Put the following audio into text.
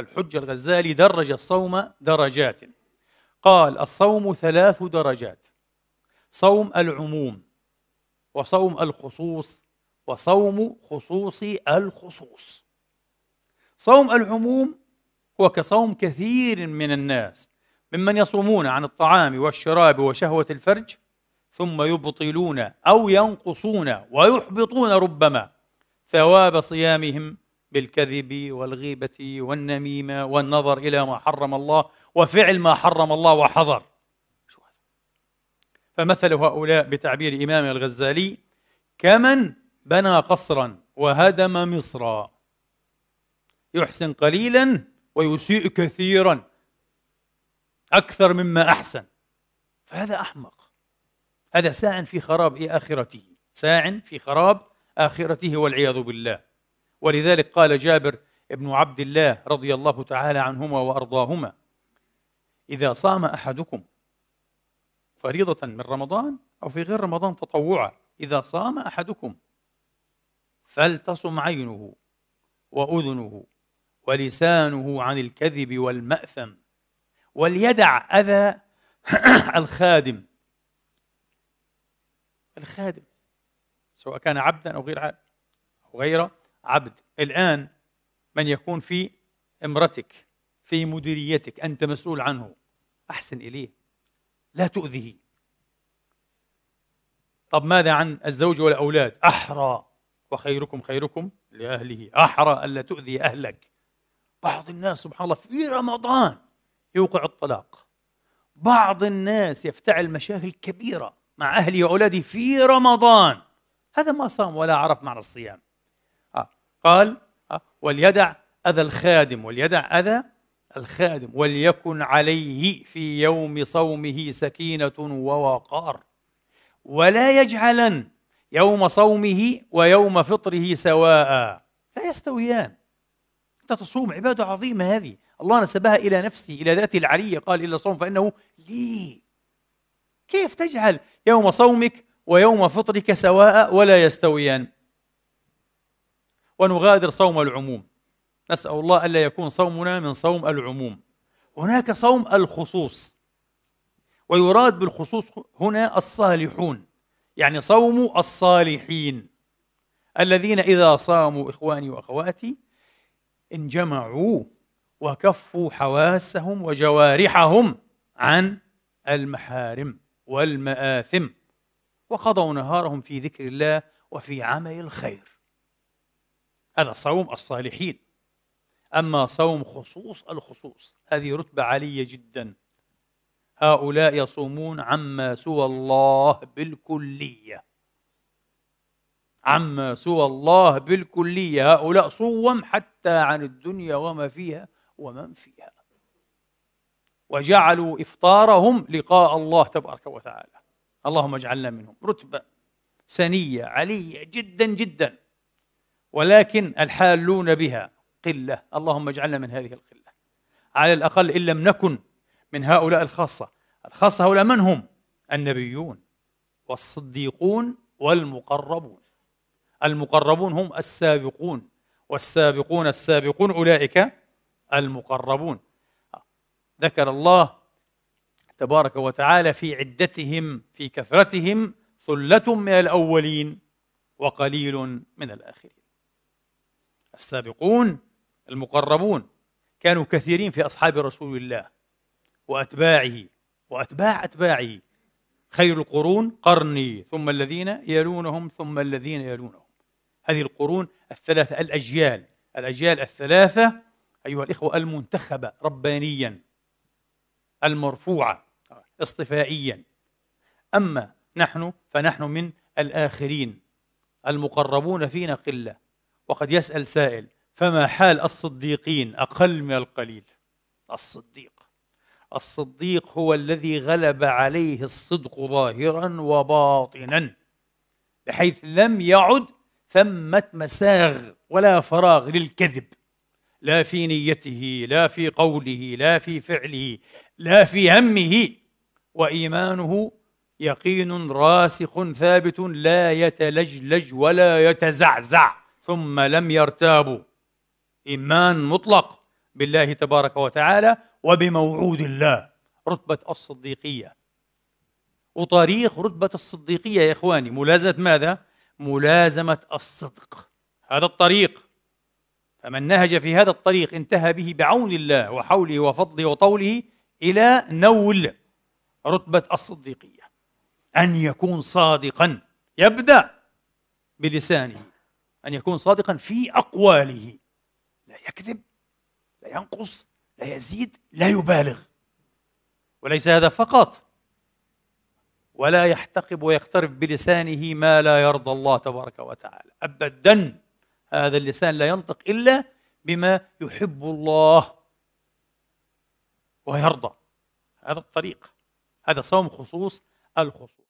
الحج الغزالي درج الصوم درجات قال الصوم ثلاث درجات صوم العموم وصوم الخصوص وصوم خصوص الخصوص صوم العموم هو كصوم كثير من الناس ممن يصومون عن الطعام والشراب وشهوة الفرج ثم يبطلون أو ينقصون ويحبطون ربما ثواب صيامهم بالكذب والغيبة والنميمة والنظر إلى ما حرم الله وفعل ما حرم الله وحظر فمثل هؤلاء بتعبير إمام الغزالي كمن بنى قصرا وهدم مصرا يحسن قليلا ويسيء كثيرا أكثر مما أحسن فهذا أحمق هذا ساع في خراب آخرته ساع في خراب آخرته والعياذ بالله ولذلك قال جابر بن عبد الله رضي الله تعالى عنهما وارضاهما اذا صام احدكم فريضه من رمضان او في غير رمضان تطوعا اذا صام احدكم فلتصم عينه واذنه ولسانه عن الكذب والماثم وليدع اذى الخادم الخادم سواء كان عبدا او غير عبد او غيره عبد الآن من يكون في امرتك في مديريتك أنت مسؤول عنه أحسن إليه لا تؤذيه طب ماذا عن الزوج والأولاد أحرى وخيركم خيركم لأهله أحرى ألا تؤذي أهلك بعض الناس سبحان الله في رمضان يوقع الطلاق بعض الناس يفتعل مشاكل كبيرة مع أهله وأولاده في رمضان هذا ما صام ولا عرف معنى الصيام قال وليدع أذى الخادم وليدع أذى الخادم وليكن عليه في يوم صومه سكينة ووقار ولا يجعلن يوم صومه ويوم فطره سواء لا يستويان أنت تصوم عبادة عظيمة هذه الله نسبها إلى نفسه إلى ذاته العلية قال إلا صوم فإنه لي كيف تجعل يوم صومك ويوم فطرك سواء ولا يستويان ونغادر صوم العموم نسأل الله ألا يكون صومنا من صوم العموم هناك صوم الخصوص ويراد بالخصوص هنا الصالحون يعني صوم الصالحين الذين إذا صاموا إخواني وأخواتي انجمعوا وكفوا حواسهم وجوارحهم عن المحارم والمآثم وقضوا نهارهم في ذكر الله وفي عمل الخير هذا صوم الصالحين أما صوم خصوص الخصوص هذه رتبة عالية جدا هؤلاء يصومون عما سوى الله بالكلية عما سوى الله بالكلية هؤلاء صوم حتى عن الدنيا وما فيها ومن فيها وجعلوا إفطارهم لقاء الله تبارك وتعالى اللهم اجعلنا منهم رتبة سنية علية جدا جدا ولكن الحالون بها قلة اللهم اجعلنا من هذه القلة على الأقل إن لم نكن من هؤلاء الخاصة الخاصة هؤلاء من هم؟ النبيون والصديقون والمقربون المقربون هم السابقون والسابقون السابقون أولئك المقربون ذكر الله تبارك وتعالى في عدتهم في كثرتهم ثلة من الأولين وقليل من الآخرين السابقون المقربون كانوا كثيرين في أصحاب رسول الله وأتباعه وأتباع أتباعه خير القرون قرني ثم الذين يلونهم ثم الذين يلونهم هذه القرون الثلاثة الأجيال الأجيال الثلاثة أيها الإخوة المنتخبة ربانيا المرفوعة اصطفائيا أما نحن فنحن من الآخرين المقربون فينا قلة وقد يسأل سائل فما حال الصديقين أقل من القليل الصديق الصديق هو الذي غلب عليه الصدق ظاهرا وباطنا بحيث لم يعد ثمة مساغ ولا فراغ للكذب لا في نيته لا في قوله لا في فعله لا في همه وإيمانه يقين راسخ ثابت لا يتلجلج ولا يتزعزع ثم لم يرتابوا ايمان مطلق بالله تبارك وتعالى وبموعود الله رتبه الصديقيه وطريق رتبه الصديقيه يا اخواني ملازمه ماذا ملازمه الصدق هذا الطريق فمن نهج في هذا الطريق انتهى به بعون الله وحوله وفضله وطوله الى نول رتبه الصديقيه ان يكون صادقا يبدا بلسانه أن يكون صادقا في أقواله لا يكذب لا ينقص لا يزيد لا يبالغ وليس هذا فقط ولا يحتقب ويقترف بلسانه ما لا يرضى الله تبارك وتعالى أبدا هذا اللسان لا ينطق إلا بما يحب الله ويرضى هذا الطريق هذا صوم خصوص الخصوص